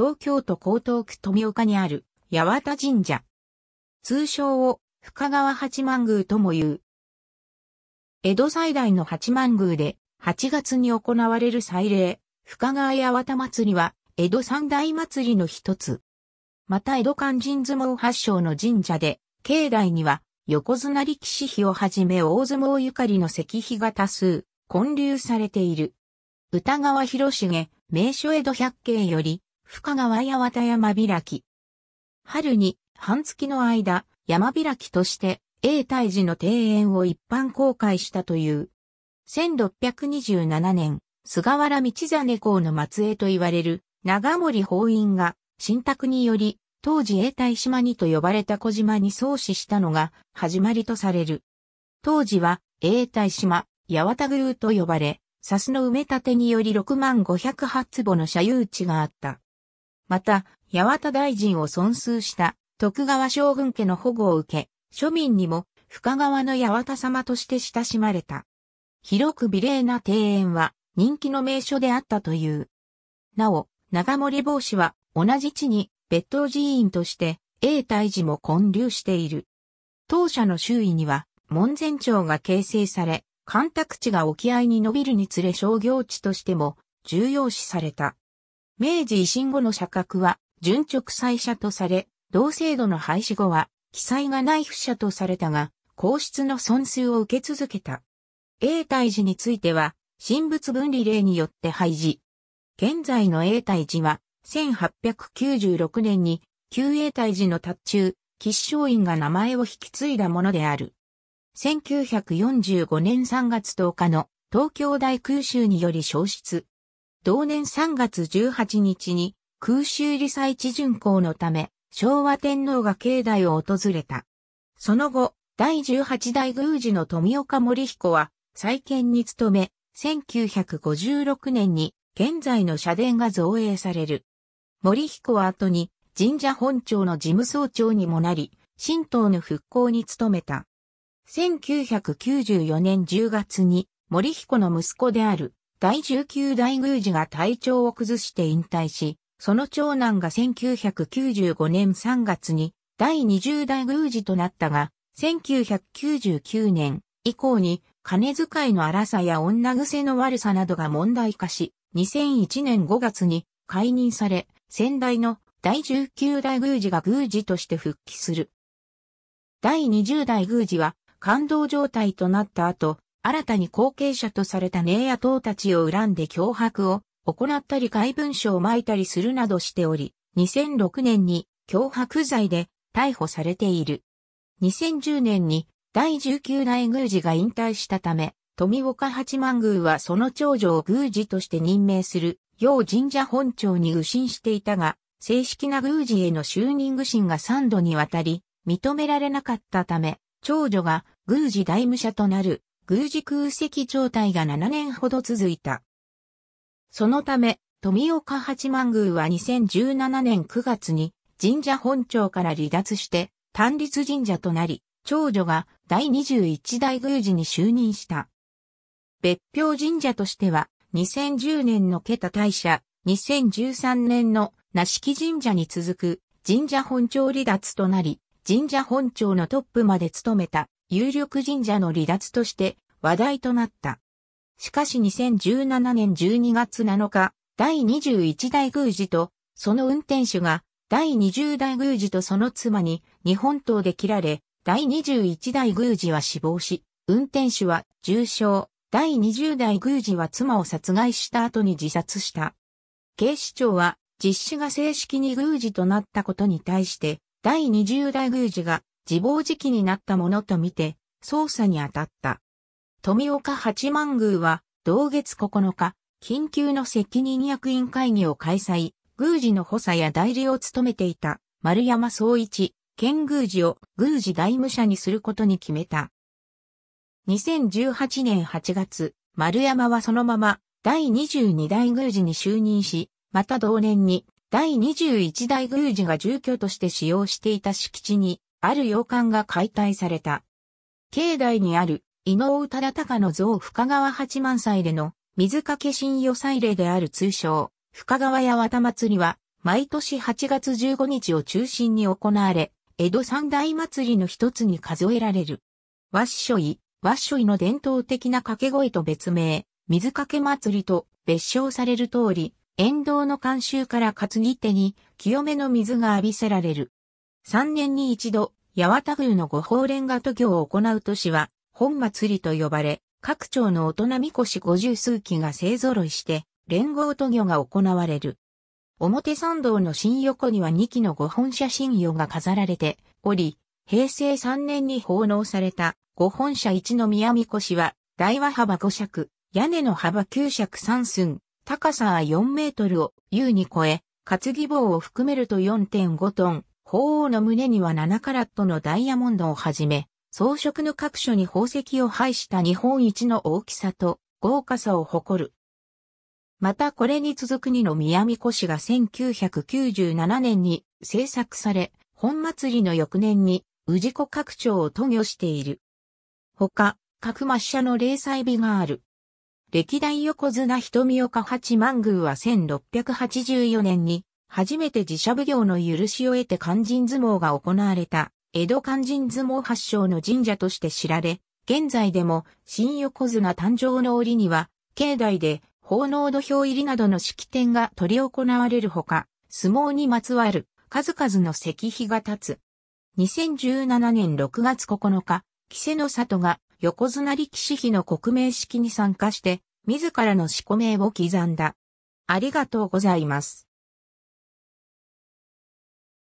東京都江東区富岡にある八幡神社。通称を深川八幡宮とも言う。江戸最大の八幡宮で8月に行われる祭礼、深川八幡祭りは江戸三大祭りの一つ。また江戸間神相撲発祥の神社で、境内には横綱力士碑をはじめ大相撲ゆかりの石碑が多数、建立されている。歌川広重、名所江戸百景より、深川八幡山開き。春に半月の間、山開きとして永泰寺の庭園を一般公開したという。1627年、菅原道真公の末裔と言われる長森法院が新宅により当時永泰島にと呼ばれた小島に創始したのが始まりとされる。当時は永泰島、八幡宮と呼ばれ、サスの埋め立てにより6万508坪の社有地があった。また、八幡大臣を尊崇した徳川将軍家の保護を受け、庶民にも深川の八幡様として親しまれた。広く美麗な庭園は人気の名所であったという。なお、長森帽子は同じ地に別当寺院として永大寺も建立している。当社の周囲には門前町が形成され、干拓地が沖合に伸びるにつれ商業地としても重要視された。明治維新後の社格は、準直裁者とされ、同制度の廃止後は、記載がない不者とされたが、皇室の損数を受け続けた。永代寺については、神仏分離令によって廃寺。現在の永代寺は、1896年に、旧永代寺の達中、吉祥院が名前を引き継いだものである。1945年3月10日の東京大空襲により消失。同年3月18日に空襲理災地巡行のため、昭和天皇が境内を訪れた。その後、第18代宮司の富岡森彦は再建に努め、1956年に現在の社殿が造営される。森彦は後に神社本庁の事務総長にもなり、神道の復興に努めた。1994年10月に森彦の息子である第19代宮司が体調を崩して引退し、その長男が1995年3月に第20代宮司となったが、1999年以降に金遣いの荒さや女癖の悪さなどが問題化し、2001年5月に解任され、先代の第19代宮司が宮司として復帰する。第20代宮司は感動状態となった後、新たに後継者とされたネー党たちを恨んで脅迫を行ったり怪文書を撒いたりするなどしており、2006年に脅迫罪で逮捕されている。2010年に第19代宮司が引退したため、富岡八幡宮はその長女を宮司として任命する、要神社本庁に右進していたが、正式な宮司への就任愚心が3度にわたり、認められなかったため、長女が宮司大務者となる宮司空席状態が7年ほど続いた。そのため、富岡八幡宮は2017年9月に神社本庁から離脱して単立神社となり、長女が第21代宮司に就任した。別表神社としては、2010年の桁大社、2013年の那敷神社に続く神社本庁離脱となり、神社本庁のトップまで務めた有力神社の離脱として話題となった。しかし2017年12月7日、第21代宮司とその運転手が第20代宮司とその妻に日本刀で切られ、第21代宮司は死亡し、運転手は重傷、第20代宮司は妻を殺害した後に自殺した。警視庁は実施が正式に宮司となったことに対して、第20代宮司が自暴自棄になったものとみて、捜査に当たった。富岡八幡宮は、同月9日、緊急の責任役員会議を開催、宮司の補佐や代理を務めていた丸山総一、県宮司を宮司外務者にすることに決めた。2018年8月、丸山はそのまま第22代宮司に就任し、また同年に第21代宮司が住居として使用していた敷地にある洋館が解体された。境内にある、伊能忠敬の像深川八幡祭での、水掛け信与祭礼である通称、深川や幡祭りは、毎年8月15日を中心に行われ、江戸三大祭りの一つに数えられる。和書医、和書医の伝統的な掛け声と別名、水掛け祭りと別称される通り、沿道の慣習から担ぎ手に清めの水が浴びせられる。3年に一度、八幡宮の五宝連が渡行を行う年は、本祭りと呼ばれ、各町の大人みこし五十数機が勢揃いして、連合渡御が行われる。表参道の新横には2機の五本社新葉が飾られており、平成3年に奉納された五本社一の宮みこしは、台和幅5尺、屋根の幅9尺3寸、高さは4メートルを優に超え、担ぎ棒を含めると4.5トン、鳳凰の胸には7カラットのダイヤモンドをはじめ、装飾の各所に宝石を配した日本一の大きさと豪華さを誇る。またこれに続く2の宮見越が1997年に制作され、本祭りの翌年に宇治子拡張を渡御している。他、各抹茶の零細日がある。歴代横綱瞳岡八幡宮は1684年に初めて自社奉行の許しを得て肝心相撲が行われた、江戸肝心相撲発祥の神社として知られ、現在でも新横綱誕生の折には、境内で奉納土俵入りなどの式典が取り行われるほか、相撲にまつわる数々の石碑が立つ。2017年6月9日、稀勢の里が横綱力士碑の国名式に参加して、自らの四股名を刻んだ。ありがとうございます。